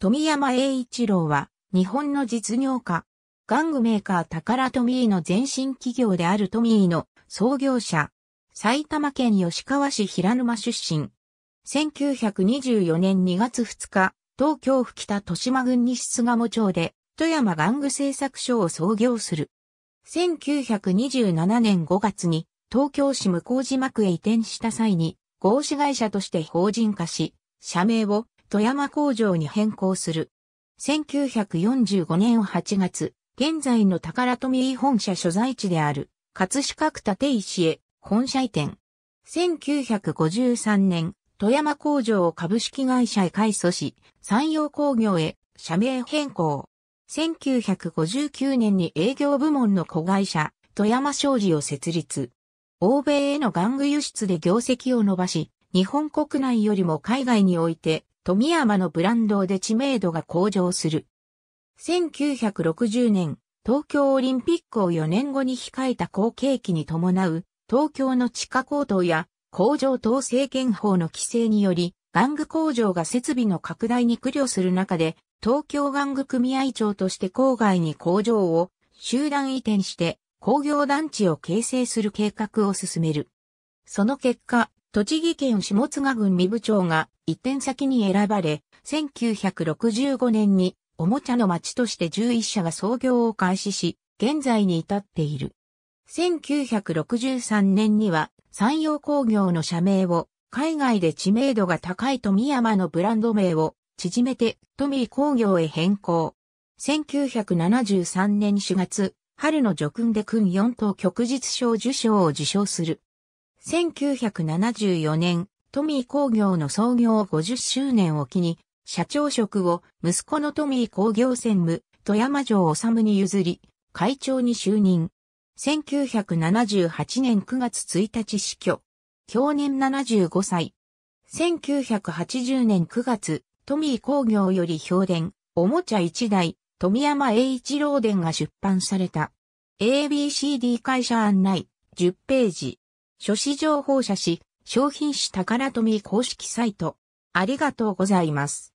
富山栄一郎は、日本の実業家。玩具メーカー宝トミーの前身企業であるトミーの創業者。埼玉県吉川市平沼出身。1924年2月2日、東京府北豊島郡西菅野町で、富山玩具製作所を創業する。1927年5月に、東京市向島区へ移転した際に、合資会社として法人化し、社名を富山工場に変更する。1945年8月、現在の宝富本社所在地である、葛飾区立石へ本社移転。1953年、富山工場を株式会社へ改組し、山陽工業へ社名変更。1959年に営業部門の子会社、富山商事を設立。欧米への玩具輸出で業績を伸ばし、日本国内よりも海外において富山のブランドで知名度が向上する。1960年、東京オリンピックを4年後に控えた好景気に伴う、東京の地下高騰や工場等制権法の規制により、玩具工場が設備の拡大に苦慮する中で、東京玩具組合長として郊外に工場を集団移転して工業団地を形成する計画を進める。その結果、栃木県下津賀郡三部町が移転先に選ばれ、1965年におもちゃの町として11社が創業を開始し、現在に至っている。1963年には山陽工業の社名を海外で知名度が高い富山のブランド名を縮めて富工業へ変更。1973年4月、春の叙勲で訓4等旭日賞受賞を受賞する。1974年、トミー工業の創業50周年を機に、社長職を息子のトミー工業専務、富山城治に譲り、会長に就任。1978年9月1日死去。去年75歳。1980年9月、トミー工業より評伝、おもちゃ一台、富山栄一郎伝が出版された。ABCD 会社案内、10ページ。書誌情報社誌、商品誌宝富公式サイト。ありがとうございます。